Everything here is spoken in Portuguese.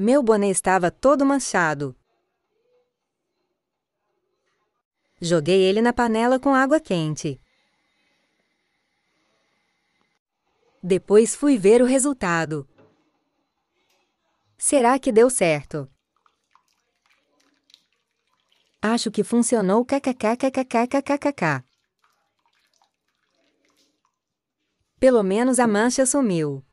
Meu boné estava todo manchado. Joguei ele na panela com água quente. Depois fui ver o resultado. Será que deu certo? Acho que funcionou kkkkkkkkkk. Pelo menos a mancha sumiu.